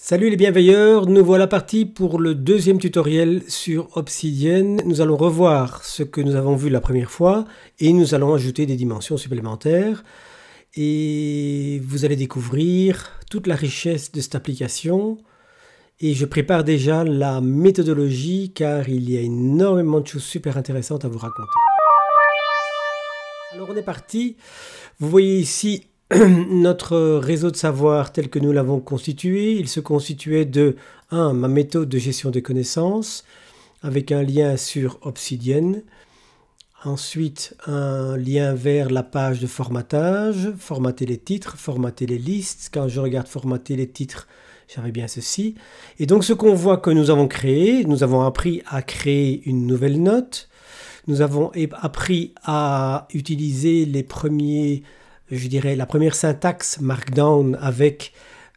Salut les bienveilleurs, nous voilà partis pour le deuxième tutoriel sur Obsidian. Nous allons revoir ce que nous avons vu la première fois et nous allons ajouter des dimensions supplémentaires. Et vous allez découvrir toute la richesse de cette application. Et je prépare déjà la méthodologie car il y a énormément de choses super intéressantes à vous raconter. Alors on est parti. Vous voyez ici notre réseau de savoir tel que nous l'avons constitué, il se constituait de 1. ma méthode de gestion des connaissances, avec un lien sur Obsidienne, ensuite un lien vers la page de formatage, formater les titres, formater les listes. Quand je regarde formater les titres, j'avais bien ceci. Et donc ce qu'on voit que nous avons créé, nous avons appris à créer une nouvelle note, nous avons appris à utiliser les premiers je dirais, la première syntaxe Markdown avec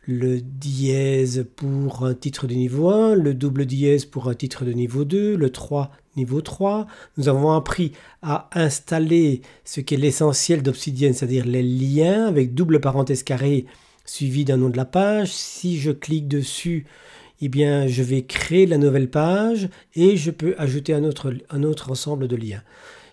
le dièse pour un titre de niveau 1, le double dièse pour un titre de niveau 2, le 3 niveau 3. Nous avons appris à installer ce qui est l'essentiel d'Obsidian, c'est-à-dire les liens avec double parenthèse carrée suivi d'un nom de la page. Si je clique dessus, eh bien, je vais créer la nouvelle page et je peux ajouter un autre, un autre ensemble de liens.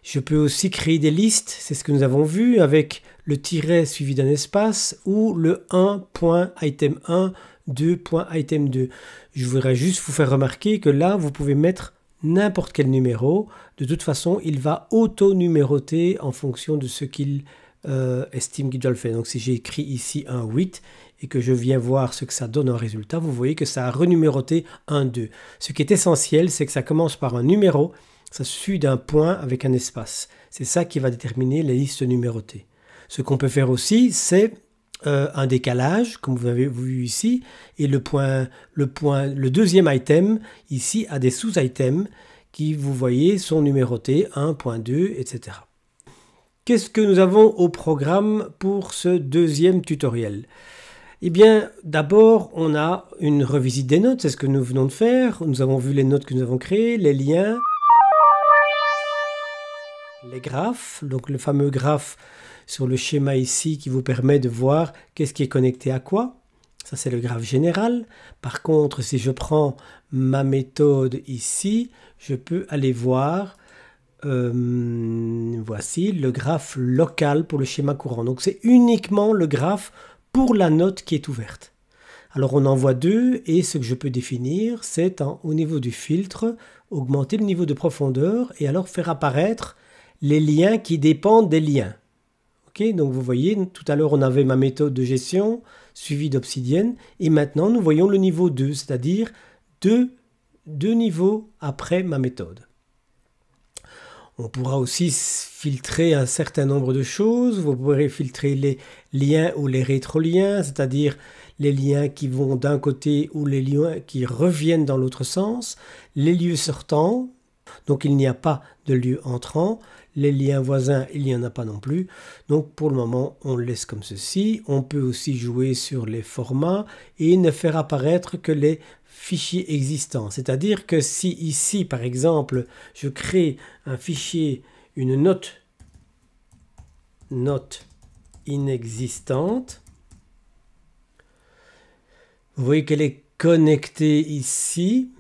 Je peux aussi créer des listes, c'est ce que nous avons vu avec le tiret suivi d'un espace ou le 1.item1, 2.item2. Je voudrais juste vous faire remarquer que là, vous pouvez mettre n'importe quel numéro. De toute façon, il va auto-numéroter en fonction de ce qu'il euh, estime qu'il doit le faire. Donc si j'ai écrit ici un 8 et que je viens voir ce que ça donne en résultat, vous voyez que ça a renuméroté un 2. Ce qui est essentiel, c'est que ça commence par un numéro, ça suit d'un point avec un espace. C'est ça qui va déterminer les listes numérotées. Ce qu'on peut faire aussi, c'est euh, un décalage, comme vous avez vu ici, et le, point, le, point, le deuxième item ici a des sous-items qui, vous voyez, sont numérotés 1.2, etc. Qu'est-ce que nous avons au programme pour ce deuxième tutoriel eh bien, d'abord, on a une revisite des notes, c'est ce que nous venons de faire. Nous avons vu les notes que nous avons créées, les liens, les graphes, donc le fameux graphe sur le schéma ici qui vous permet de voir qu'est-ce qui est connecté à quoi. Ça, c'est le graphe général. Par contre, si je prends ma méthode ici, je peux aller voir, euh, voici, le graphe local pour le schéma courant. Donc, c'est uniquement le graphe pour la note qui est ouverte. Alors, on en voit deux et ce que je peux définir, c'est au niveau du filtre, augmenter le niveau de profondeur et alors faire apparaître les liens qui dépendent des liens donc vous voyez, tout à l'heure on avait ma méthode de gestion suivie d'obsidienne, et maintenant nous voyons le niveau 2, c'est-à-dire deux, deux niveaux après ma méthode. On pourra aussi filtrer un certain nombre de choses. Vous pourrez filtrer les liens ou les rétroliens, c'est-à-dire les liens qui vont d'un côté ou les liens qui reviennent dans l'autre sens, les lieux sortants, donc il n'y a pas de lieu entrant, les liens voisins, il n'y en a pas non plus. Donc pour le moment, on le laisse comme ceci. On peut aussi jouer sur les formats et ne faire apparaître que les fichiers existants. C'est-à-dire que si ici, par exemple, je crée un fichier, une note, note inexistante, vous voyez qu'elle est connectée ici,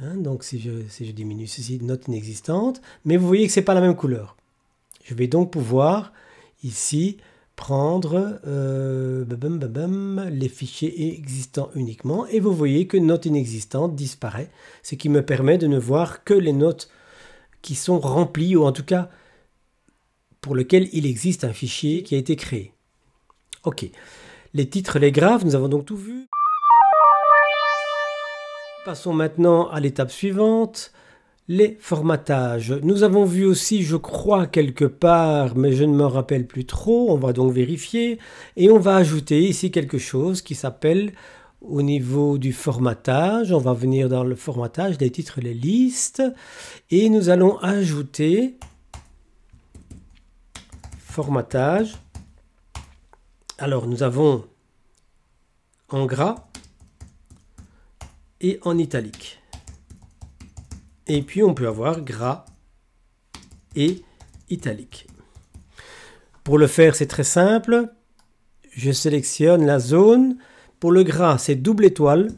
Hein, donc si je, diminue ceci, note inexistante, mais vous voyez que ce n'est pas la même couleur. Je vais donc pouvoir ici prendre euh, les fichiers existants uniquement et vous voyez que note inexistante disparaît, ce qui me permet de ne voir que les notes qui sont remplies ou en tout cas pour lesquelles il existe un fichier qui a été créé. Ok, les titres, les graphes, nous avons donc tout vu. Passons maintenant à l'étape suivante, les formatages. Nous avons vu aussi, je crois, quelque part, mais je ne me rappelle plus trop, on va donc vérifier, et on va ajouter ici quelque chose qui s'appelle au niveau du formatage, on va venir dans le formatage des titres, les listes, et nous allons ajouter formatage. Alors nous avons en gras et en italique. Et puis on peut avoir gras et italique. Pour le faire, c'est très simple. Je sélectionne la zone. Pour le gras, c'est double étoile.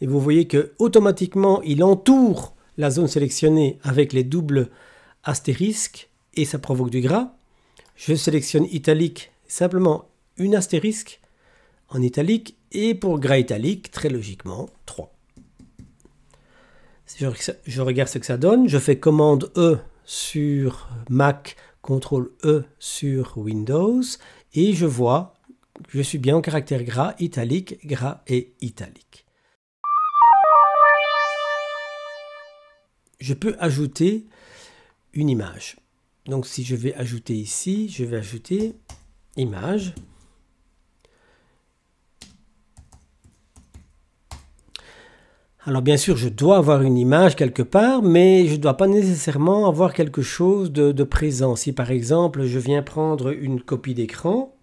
Et vous voyez que automatiquement, il entoure la zone sélectionnée avec les doubles astérisques et ça provoque du gras. Je sélectionne italique, simplement une astérisque en italique et pour gras italique, très logiquement, 3. Je, regarde ce que ça donne. Je fais commande E sur Mac, contrôle E sur Windows. Et je vois que je suis bien en caractère gras, italique, gras et italique. Je peux ajouter une image. Donc si je vais ajouter ici, je vais ajouter image. Alors bien sûr, je dois avoir une image quelque part, mais je ne dois pas nécessairement avoir quelque chose de, présent. Si par exemple je viens prendre une copie d'écran,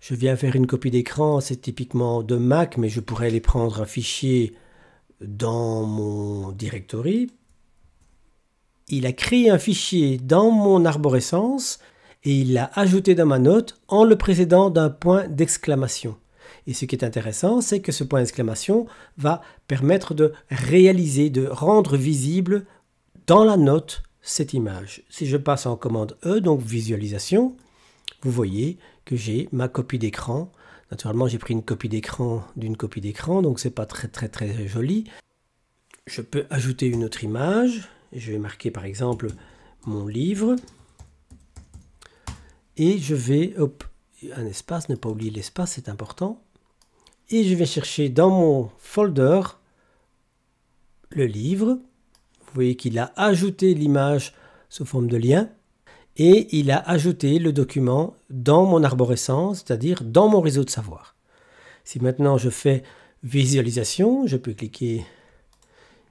je viens faire une copie d'écran, c'est typiquement de Mac, mais je pourrais aller prendre un fichier dans mon directory. Il a créé un fichier dans mon arborescence et il l'a ajouté dans ma note en le précédant d'un point d'exclamation. Et ce qui est intéressant, c'est que ce point d'exclamation va permettre de réaliser, de rendre visible dans la note cette image. Si je passe en commande E, donc visualisation, vous voyez que j'ai ma copie d'écran. Naturellement, j'ai pris une copie d'écran d'une copie d'écran, donc ce n'est pas très très très joli. Je peux ajouter une autre image. Je vais marquer par exemple mon livre et je vais un espace, ne pas oublier l'espace, c'est important. Et je vais chercher dans mon folder le livre. Vous voyez qu'il a ajouté l'image sous forme de lien et il a ajouté le document dans mon arborescence, c'est-à-dire dans mon réseau de savoir. Si maintenant je fais visualisation, je peux cliquer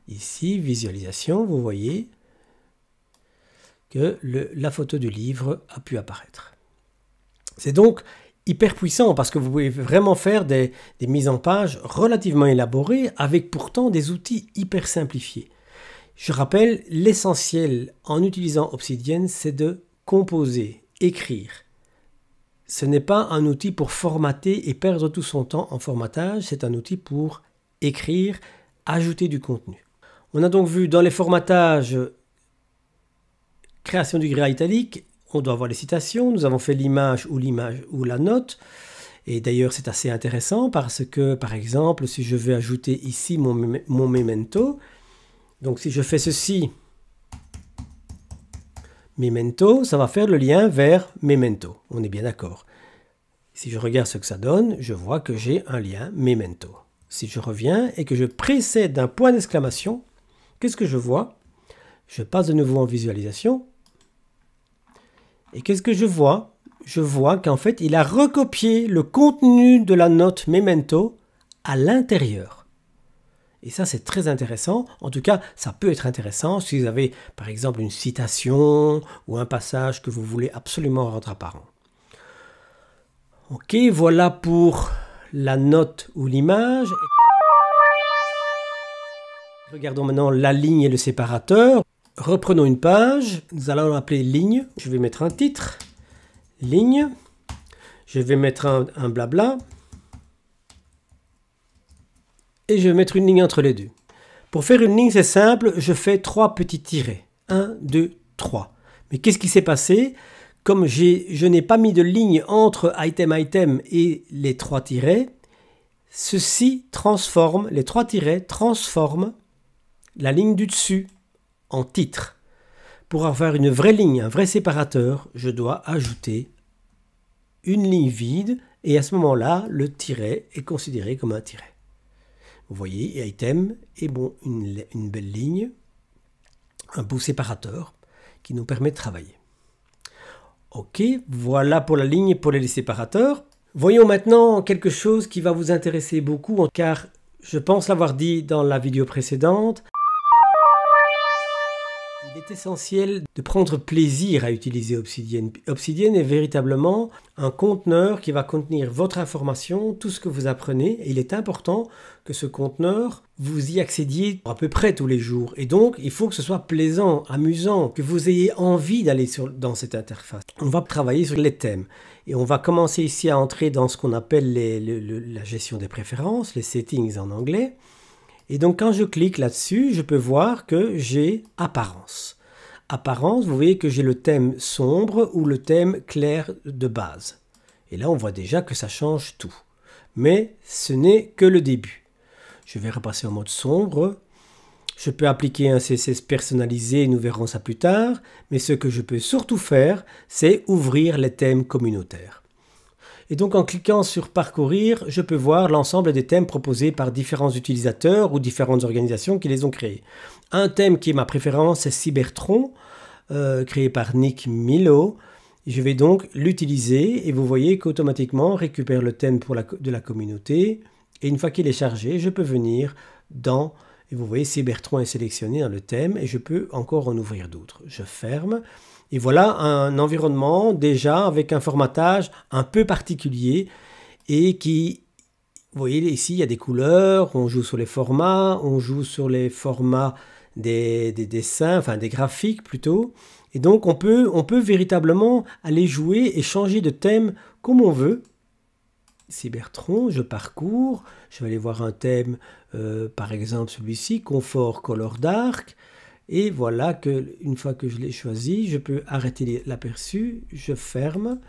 ici, visualisation, vous voyez que la photo du livre a pu apparaître. C'est donc hyper puissant parce que vous pouvez vraiment faire des, mises en page relativement élaborées avec pourtant des outils hyper simplifiés. Je rappelle, l'essentiel en utilisant Obsidian, c'est de composer, écrire. Ce n'est pas un outil pour formater et perdre tout son temps en formatage, c'est un outil pour écrire, ajouter du contenu. On a donc vu dans les formatages création du gras italique, on doit avoir les citations, nous avons fait l'image ou l'image ou la note. Et d'ailleurs, c'est assez intéressant parce que, par exemple, si je veux ajouter ici mon, mon memento, donc si je fais ceci, memento, ça va faire le lien vers memento. On est bien d'accord. Si je regarde ce que ça donne, je vois que j'ai un lien memento. Si je reviens et que je précède d'un point d'exclamation, qu'est-ce que je vois Je passe de nouveau en visualisation et qu'est-ce que je vois Je vois qu'en fait, il a recopié le contenu de la note memento à l'intérieur. Et ça, c'est très intéressant. En tout cas, ça peut être intéressant si vous avez, par exemple, une citation ou un passage que vous voulez absolument rendre apparent. Ok, voilà pour la note ou l'image. Regardons maintenant la ligne et le séparateur. Reprenons une page, nous allons l'appeler ligne. Je vais mettre un titre, ligne. Je vais mettre un, blabla. Et je vais mettre une ligne entre les deux. Pour faire une ligne, c'est simple, je fais trois petits tirets. 1, 2, 3. Mais qu'est-ce qui s'est passé Comme je n'ai pas mis de ligne entre item item et les trois tirets, ceci transforme, les trois tirets transforment la ligne du dessus en titre. Pour avoir une vraie ligne, un vrai séparateur, je dois ajouter une ligne vide et à ce moment-là, le tiret est considéré comme un tiret. Vous voyez, item est bon, une, belle ligne, un beau séparateur qui nous permet de travailler. Ok, voilà pour la ligne pour les séparateurs. Voyons maintenant quelque chose qui va vous intéresser beaucoup, car je pense l'avoir dit dans la vidéo précédente essentiel de prendre plaisir à utiliser Obsidian. Obsidian est véritablement un conteneur qui va contenir votre information, tout ce que vous apprenez. il est important que ce conteneur, vous y accédiez à peu près tous les jours. Et donc, il faut que ce soit plaisant, amusant, que vous ayez envie d'aller dans cette interface. On va travailler sur les thèmes. Et on va commencer ici à entrer dans ce qu'on appelle la gestion des préférences, les settings en anglais. Et donc quand je clique là-dessus, je peux voir que j'ai apparence apparence, vous voyez que j'ai le thème sombre ou le thème clair de base. Et là, on voit déjà que ça change tout. Mais ce n'est que le début. Je vais repasser en mode sombre. Je peux appliquer un CSS personnalisé, nous verrons ça plus tard. Mais ce que je peux surtout faire, c'est ouvrir les thèmes communautaires. Et donc en cliquant sur parcourir, je peux voir l'ensemble des thèmes proposés par différents utilisateurs ou différentes organisations qui les ont créés. Un thème qui est ma préférence, c'est Cybertron, euh, créé par Nick Milo. Je vais donc l'utiliser et vous voyez qu'automatiquement on récupère le thème pour de la communauté. Et une fois qu'il est chargé, je peux venir dans, et vous voyez Cybertron est sélectionné dans le thème et je peux encore en ouvrir d'autres. Je ferme. Et voilà un environnement déjà avec un formatage un peu particulier et qui, vous voyez ici, il y a des couleurs, on joue sur les formats, on joue sur les formats des, dessins, enfin des graphiques plutôt. Et donc on peut, on peut véritablement aller jouer et changer de thème comme on veut. Cybertron, je parcours, je vais aller voir un thème, euh, par exemple celui-ci, confort color dark. Et voilà que une fois que je l'ai choisi, je peux arrêter l'aperçu, je ferme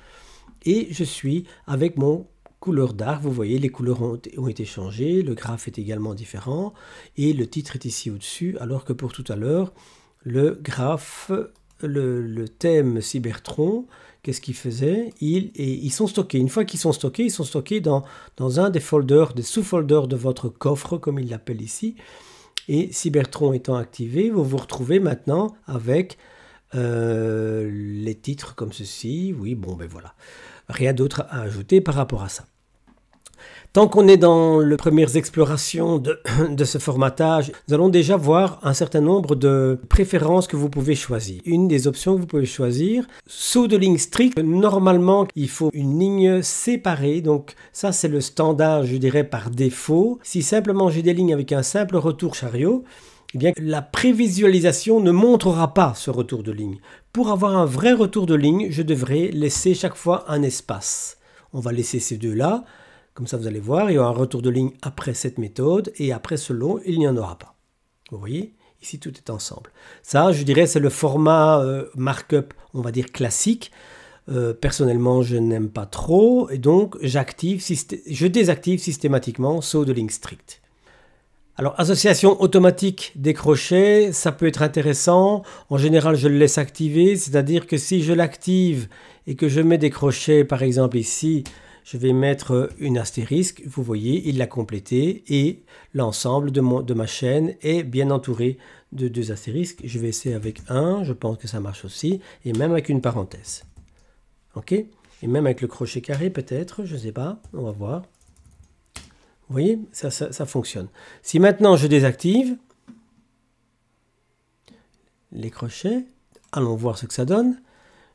et je suis avec mon couleur d'arc, vous voyez, les couleurs ont, ont, été changées, le graphe est également différent, et le titre est ici au-dessus, alors que pour tout à l'heure, le graphe, le, thème Cybertron, qu'est-ce qu'il faisait ils, et ils sont stockés. Une fois qu'ils sont stockés, ils sont stockés dans, dans un des folders, des sous-folders de votre coffre, comme il l'appelle ici. Et Cybertron étant activé, vous vous retrouvez maintenant avec euh, les titres comme ceci. Oui, bon, ben voilà. Rien d'autre à ajouter par rapport à ça. Tant qu'on est dans les premières explorations de, ce formatage, nous allons déjà voir un certain nombre de préférences que vous pouvez choisir. Une des options que vous pouvez choisir, sous de ligne strict, normalement il faut une ligne séparée, donc ça c'est le standard je dirais par défaut. Si simplement j'ai des lignes avec un simple retour chariot, eh la prévisualisation ne montrera pas ce retour de ligne. Pour avoir un vrai retour de ligne, je devrais laisser chaque fois un espace. On va laisser ces deux-là, comme ça vous allez voir, il y aura un retour de ligne après cette méthode, et après ce long, il n'y en aura pas. Vous voyez Ici, tout est ensemble. Ça, je dirais, c'est le format euh, markup, on va dire classique. Euh, personnellement, je n'aime pas trop, et donc j'active, je désactive systématiquement saut de ligne strict. Alors, association automatique des crochets, ça peut être intéressant. En général, je le laisse activer, c'est-à-dire que si je l'active et que je mets des crochets, par exemple ici, je vais mettre une astérisque, vous voyez, il l'a complété et l'ensemble de, de, ma chaîne est bien entouré de deux astérisques. Je vais essayer avec un, je pense que ça marche aussi, et même avec une parenthèse. Ok Et même avec le crochet carré peut-être, je ne sais pas, on va voir. Vous voyez, ça, fonctionne. Si maintenant je désactive les crochets, allons voir ce que ça donne.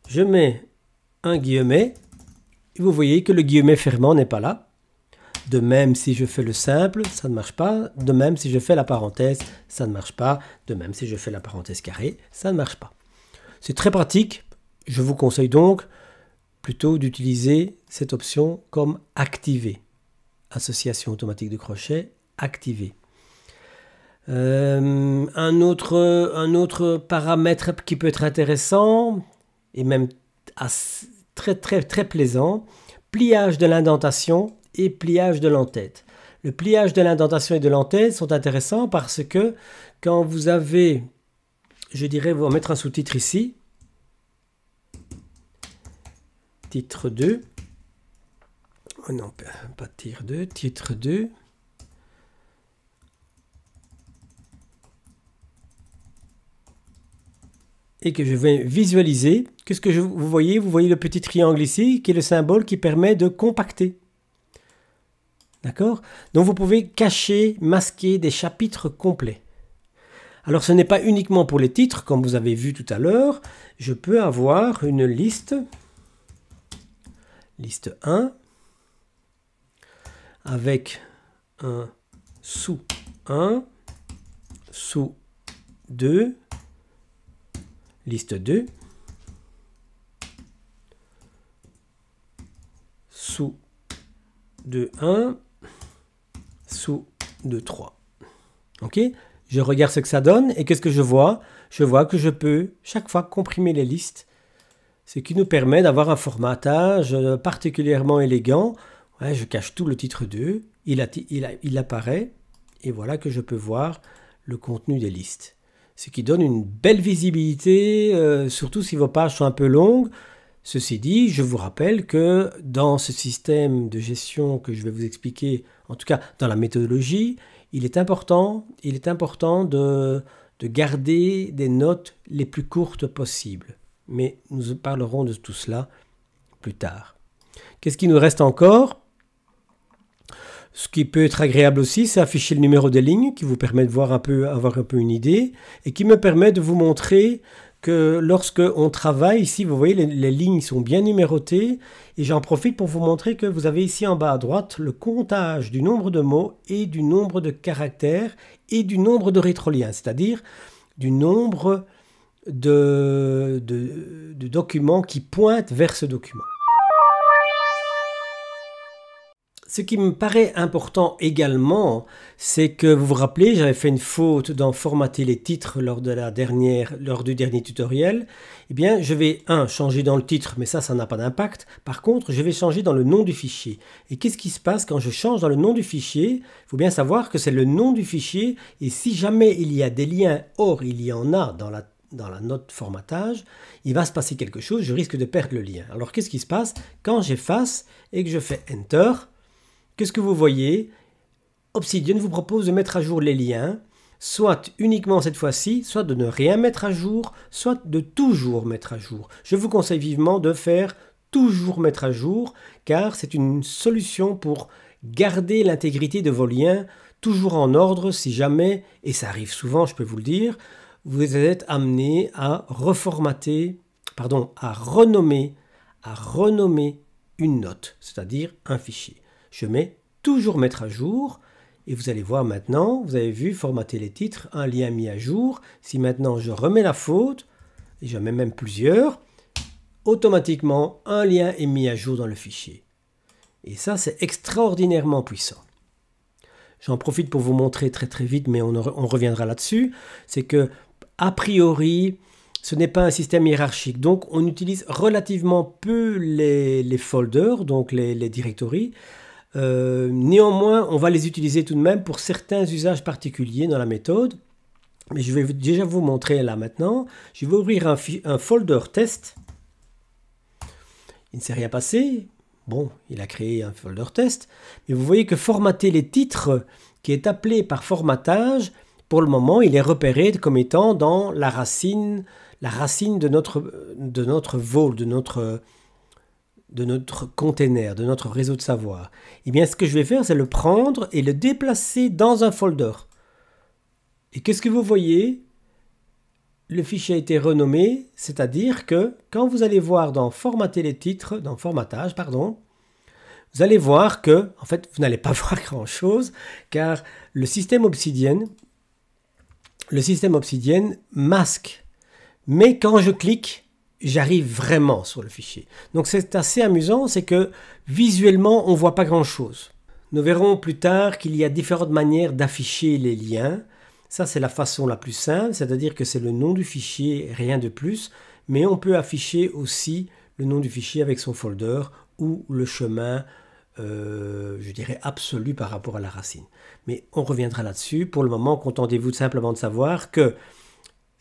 Je mets un guillemet, et vous voyez que le guillemet fermant n'est pas là. De même, si je fais le simple, ça ne marche pas. De même, si je fais la parenthèse, ça ne marche pas. De même, si je fais la parenthèse carrée, ça ne marche pas. C'est très pratique. Je vous conseille donc plutôt d'utiliser cette option comme activée association automatique de crochet activée. Euh, un, autre, un autre paramètre qui peut être intéressant et même très très très plaisant, pliage de l'indentation et pliage de l'entête. Le pliage de l'indentation et de l'entête sont intéressants parce que quand vous avez, je dirais, vous mettre un sous-titre ici, titre 2, Oh non, pas titre 2, titre 2. Et que je vais visualiser. Qu'est-ce que vous voyez Vous voyez le petit triangle ici, qui est le symbole qui permet de compacter. D'accord Donc vous pouvez cacher, masquer des chapitres complets. Alors ce n'est pas uniquement pour les titres, comme vous avez vu tout à l'heure. Je peux avoir une liste, liste 1, avec un sous 1, sous 2, liste 2, sous 2, 1, sous 2, 3. OK Je regarde ce que ça donne et qu'est-ce que je vois Je vois que je peux chaque fois comprimer les listes, ce qui nous permet d'avoir un formatage euh, particulièrement élégant je cache tout le titre 2, il, apparaît, et voilà que je peux voir le contenu des listes. Ce qui donne une belle visibilité, euh, surtout si vos pages sont un peu longues. Ceci dit, je vous rappelle que dans ce système de gestion que je vais vous expliquer, en tout cas dans la méthodologie, il est important, il est important de, de garder des notes les plus courtes possibles. Mais nous parlerons de tout cela plus tard. Qu'est-ce qui nous reste encore ce qui peut être agréable aussi, c'est afficher le numéro des lignes qui vous permet de voir un peu, avoir un peu une idée et qui me permet de vous montrer que lorsque on travaille ici, vous voyez, les, lignes sont bien numérotées et j'en profite pour vous montrer que vous avez ici en bas à droite le comptage du nombre de mots et du nombre de caractères et du nombre de rétroliens, c'est-à-dire du nombre de documents qui pointent vers ce document. Ce qui me paraît important également, c'est que vous vous rappelez, j'avais fait une faute dans formater les titres lors, de la dernière, lors du dernier tutoriel. Eh bien, je vais, un, changer dans le titre, mais ça, ça n'a pas d'impact. Par contre, je vais changer dans le nom du fichier. Et qu'est-ce qui se passe quand je change dans le nom du fichier Il faut bien savoir que c'est le nom du fichier, et si jamais il y a des liens, or il y en a dans la dans la note formatage, il va se passer quelque chose, je risque de perdre le lien. Alors qu'est-ce qui se passe Quand j'efface et que je fais Enter, Qu'est-ce que vous voyez Obsidian vous propose de mettre à jour les liens, soit uniquement cette fois-ci, soit de ne rien mettre à jour, soit de toujours mettre à jour. Je vous conseille vivement de faire toujours mettre à jour, car c'est une solution pour garder l'intégrité de vos liens toujours en ordre si jamais, et ça arrive souvent, je peux vous le dire, vous êtes amené à reformater, pardon, à renommer, à renommer une note, c'est-à-dire un fichier je mets toujours mettre à jour. Et vous allez voir maintenant, vous avez vu formater les titres, un lien mis à jour. Si maintenant je remets la faute, et j'en mets même plusieurs, automatiquement un lien est mis à jour dans le fichier. Et ça, c'est extraordinairement puissant. J'en profite pour vous montrer très très vite, mais on, reviendra là-dessus. C'est que, a priori, ce n'est pas un système hiérarchique. Donc, on utilise relativement peu les, folders, donc les directories. Euh, néanmoins, on va les utiliser tout de même pour certains usages particuliers dans la méthode. Mais je vais déjà vous montrer là maintenant. Je vais ouvrir un, un folder test. Il ne s'est rien passé. Bon, il a créé un folder test. Mais vous voyez que formater les titres qui est appelé par formatage, pour le moment, il est repéré comme étant dans la racine, la racine de notre, de notre vol, de notre de notre container, de notre réseau de savoir, Et eh bien ce que je vais faire, c'est le prendre et le déplacer dans un folder. Et qu'est-ce que vous voyez Le fichier a été renommé, c'est-à-dire que quand vous allez voir dans formater les titres, dans formatage, pardon, vous allez voir que, en fait, vous n'allez pas voir grand-chose, car le système Obsidian, le système Obsidian masque. Mais quand je clique, j'arrive vraiment sur le fichier. Donc c'est assez amusant, c'est que visuellement, on ne voit pas grand-chose. Nous verrons plus tard qu'il y a différentes manières d'afficher les liens. Ça, c'est la façon la plus simple, c'est-à-dire que c'est le nom du fichier, rien de plus. Mais on peut afficher aussi le nom du fichier avec son folder ou le chemin, euh, je dirais, absolu par rapport à la racine. Mais on reviendra là-dessus. Pour le moment, contentez-vous simplement de savoir que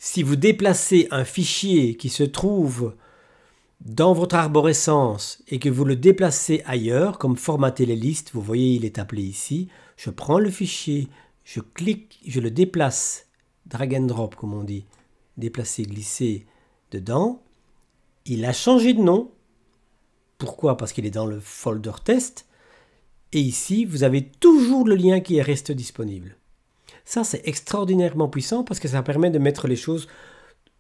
si vous déplacez un fichier qui se trouve dans votre arborescence et que vous le déplacez ailleurs, comme formater les listes, vous voyez il est appelé ici, je prends le fichier, je clique, je le déplace, drag and drop comme on dit, déplacer, glisser dedans, il a changé de nom, pourquoi Parce qu'il est dans le folder test, et ici vous avez toujours le lien qui reste disponible. Ça, c'est extraordinairement puissant parce que ça permet de mettre les choses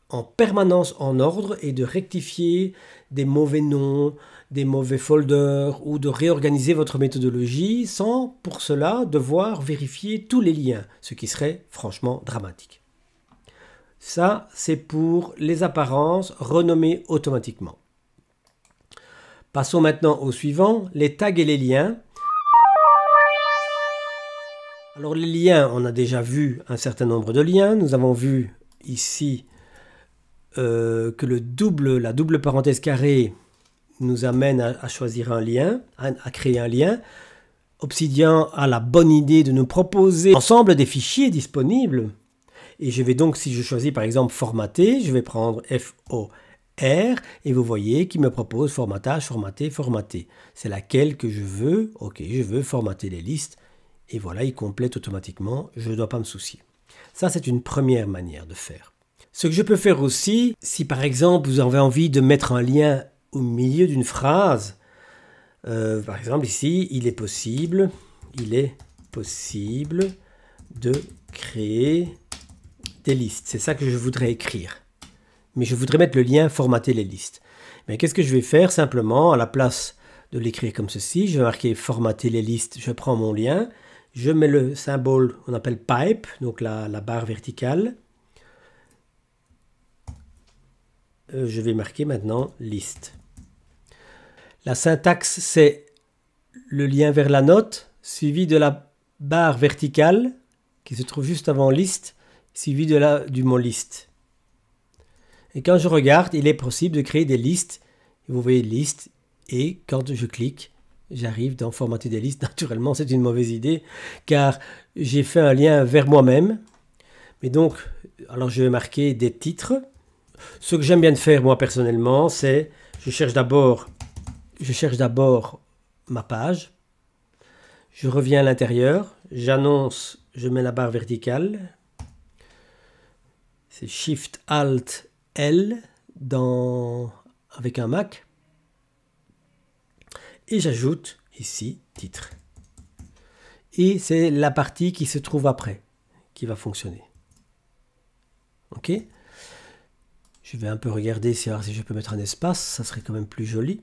en permanence en ordre et de rectifier des mauvais noms, des mauvais folders ou de réorganiser votre méthodologie sans pour cela devoir vérifier tous les liens, ce qui serait franchement dramatique. Ça, c'est pour les apparences renommées automatiquement. Passons maintenant au suivant, les tags et les liens. Alors les liens, on a déjà vu un certain nombre de liens. Nous avons vu ici euh, que le double, la double parenthèse carrée nous amène à, choisir un lien, à, créer un lien. Obsidian a la bonne idée de nous proposer l'ensemble des fichiers disponibles. Et je vais donc, si je choisis par exemple formater, je vais prendre FOR et vous voyez qu'il me propose formatage, formaté, formaté. C'est laquelle que je veux. Ok, je veux formater les listes et voilà, il complète automatiquement, je ne dois pas me soucier. Ça, c'est une première manière de faire. Ce que je peux faire aussi, si par exemple vous avez envie de mettre un lien au milieu d'une phrase, euh, par exemple ici, il est possible, il est possible de créer des listes. C'est ça que je voudrais écrire. Mais je voudrais mettre le lien formater les listes. Mais qu'est-ce que je vais faire simplement à la place de l'écrire comme ceci, je vais marquer formater les listes, je prends mon lien je mets le symbole, on appelle pipe, donc la, barre verticale. Euh, je vais marquer maintenant liste. La syntaxe, c'est le lien vers la note, suivi de la barre verticale, qui se trouve juste avant liste, suivi de la, du mot liste. Et quand je regarde, il est possible de créer des listes. Vous voyez liste, et quand je clique, j'arrive dans formater des listes. Naturellement, c'est une mauvaise idée, car j'ai fait un lien vers moi-même. Mais donc, alors je vais marquer des titres. Ce que j'aime bien de faire moi personnellement, c'est je cherche d'abord, je cherche d'abord ma page. Je reviens à l'intérieur, j'annonce, je mets la barre verticale. C'est Shift Alt L dans avec un Mac et j'ajoute ici titre. Et c'est la partie qui se trouve après qui va fonctionner. Ok Je vais un peu regarder si, si je peux mettre un espace, ça serait quand même plus joli.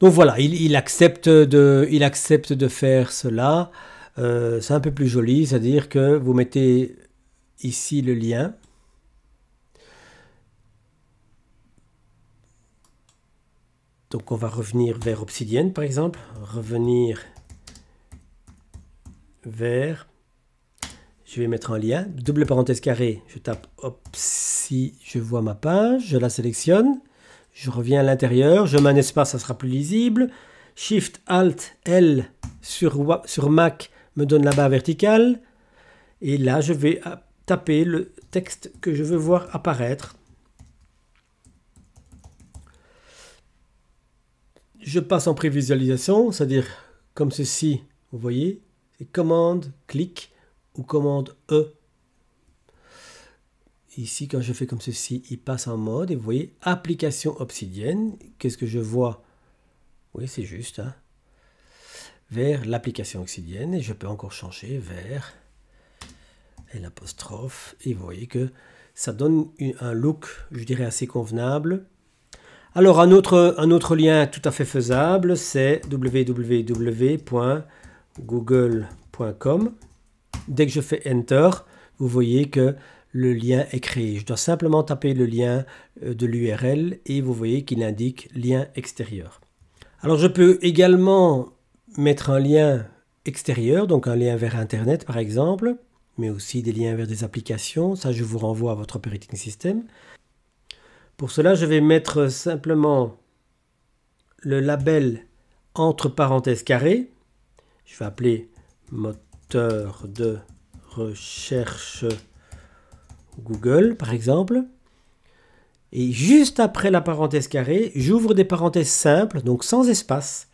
Donc voilà, il, accepte, de, il accepte de faire cela. Euh, c'est un peu plus joli, c'est-à-dire que vous mettez ici le lien, Donc on va revenir vers obsidienne par exemple, revenir vers, je vais mettre un lien, double parenthèse carré, je tape si je vois ma page, je la sélectionne, je reviens à l'intérieur, je mets un espace, ça sera plus lisible, Shift Alt L sur, sur Mac me donne la barre verticale, et là je vais ah, taper le texte que je veux voir apparaître. Je passe en prévisualisation, c'est-à-dire comme ceci, vous voyez, c'est commande clic ou commande E. Ici, quand je fais comme ceci, il passe en mode et vous voyez application obsidienne. Qu'est-ce que je vois Oui, c'est juste. Hein. vers l'application obsidienne et je peux encore changer vers l'apostrophe et vous voyez que ça donne un look, je dirais, assez convenable. Alors un autre, lien tout à fait faisable, c'est www.google.com. Dès que je fais Enter, vous voyez que le lien est créé. Je dois simplement taper le lien euh, de l'URL et vous voyez qu'il indique lien extérieur. Alors je peux également mettre un lien extérieur, donc un lien vers Internet par exemple, mais aussi des liens vers des applications. Ça, je vous renvoie à votre operating system. Pour cela, je vais mettre simplement le label entre parenthèses carrées. Je vais appeler moteur de recherche Google, par exemple. Et juste après la parenthèse carrée, j'ouvre des parenthèses simples, donc sans espace,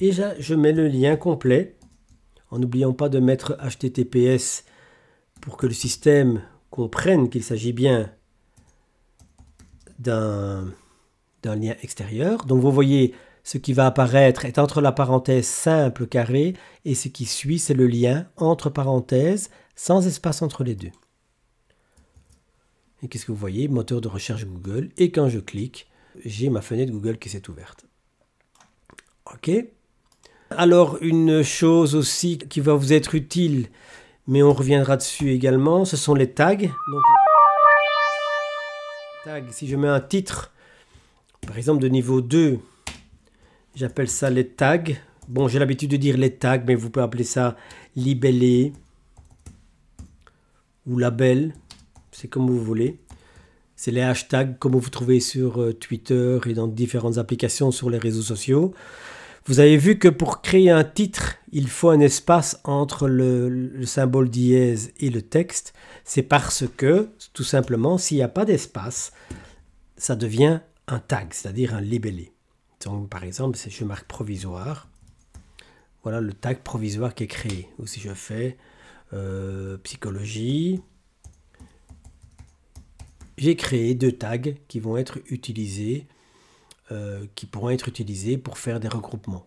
et je mets le lien complet, en n'oubliant pas de mettre HTTPS pour que le système comprenne qu'il s'agit bien d'un lien extérieur. Donc vous voyez, ce qui va apparaître est entre la parenthèse simple carré et ce qui suit, c'est le lien entre parenthèses sans espace entre les deux. Et qu'est-ce que vous voyez Moteur de recherche Google. Et quand je clique, j'ai ma fenêtre Google qui s'est ouverte. OK Alors, une chose aussi qui va vous être utile, mais on reviendra dessus également, ce sont les tags. Donc... Si je mets un titre, par exemple de niveau 2, j'appelle ça les tags. Bon, j'ai l'habitude de dire les tags, mais vous pouvez appeler ça libellé ou label, c'est comme vous voulez. C'est les hashtags comme vous trouvez sur euh, Twitter et dans différentes applications sur les réseaux sociaux. Vous avez vu que pour créer un titre, il faut un espace entre le, symbole dièse et le texte. C'est parce que, tout simplement, s'il n'y a pas d'espace, ça devient un tag, c'est-à-dire un libellé. Donc, par exemple, si je marque provisoire, voilà le tag provisoire qui est créé. Ou si je fais euh, psychologie, j'ai créé deux tags qui vont être utilisés euh, qui pourront être utilisés pour faire des regroupements.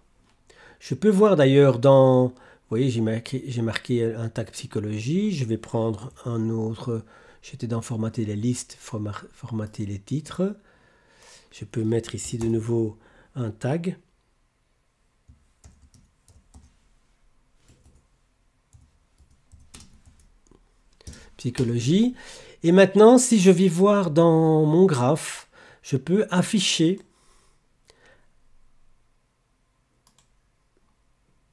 Je peux voir d'ailleurs dans, vous voyez, j'ai j'ai marqué un tag psychologie, je vais prendre un autre, j'étais dans formater les listes, formater les titres. Je peux mettre ici de nouveau un tag. psychologie. Et maintenant, si je vais voir dans mon graphe, je peux afficher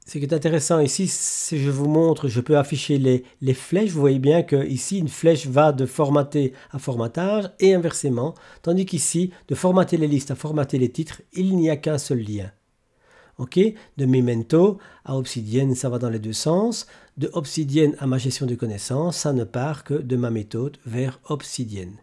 Ce qui est intéressant ici, si je vous montre, je peux afficher les, flèches. Vous voyez bien que ici une flèche va de formater à formatage et inversement. Tandis qu'ici, de formater les listes à formater les titres, il n'y a qu'un seul lien. Ok, de Memento à Obsidienne, ça va dans les deux sens. De Obsidienne à ma gestion de connaissances, ça ne part que de ma méthode vers Obsidienne.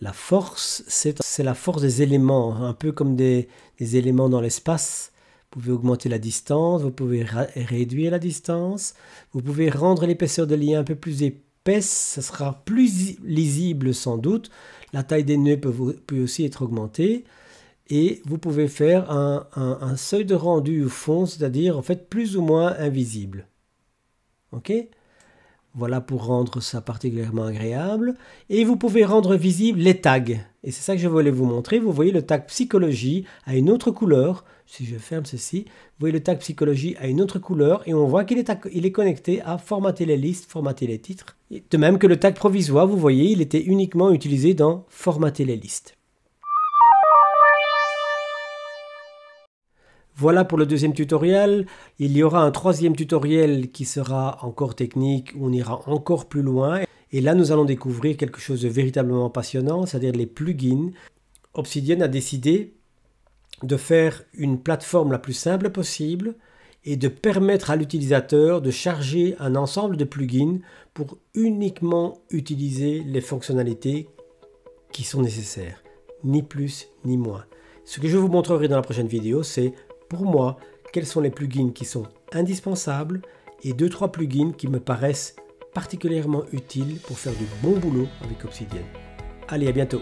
La force, c'est la force des éléments, un peu comme des éléments dans l'espace. Vous pouvez augmenter la distance, vous pouvez réduire la distance, vous pouvez rendre l'épaisseur des liens un peu plus épaisse, ça sera plus lisible sans doute. La taille des nœuds peut, aussi être augmentée. Et vous pouvez faire un, un seuil de rendu au fond, c'est-à-dire en fait plus ou moins invisible. ok voilà pour rendre ça particulièrement agréable. Et vous pouvez rendre visibles les tags. Et c'est ça que je voulais vous montrer. Vous voyez le tag psychologie à une autre couleur. Si je ferme ceci, vous voyez le tag psychologie à une autre couleur et on voit qu'il est, est connecté à formater les listes, formater les titres. de même que le tag provisoire, vous voyez, il était uniquement utilisé dans formater les listes. Voilà pour le deuxième tutoriel. Il y aura un troisième tutoriel qui sera encore technique, où on ira encore plus loin. Et là, nous allons découvrir quelque chose de véritablement passionnant, c'est-à-dire les plugins. Obsidian a décidé de faire une plateforme la plus simple possible et de permettre à l'utilisateur de charger un ensemble de plugins pour uniquement utiliser les fonctionnalités qui sont nécessaires, ni plus ni moins. Ce que je vous montrerai dans la prochaine vidéo, c'est pour moi, quels sont les plugins qui sont indispensables et 2-3 plugins qui me paraissent particulièrement utiles pour faire du bon boulot avec Obsidian. Allez, à bientôt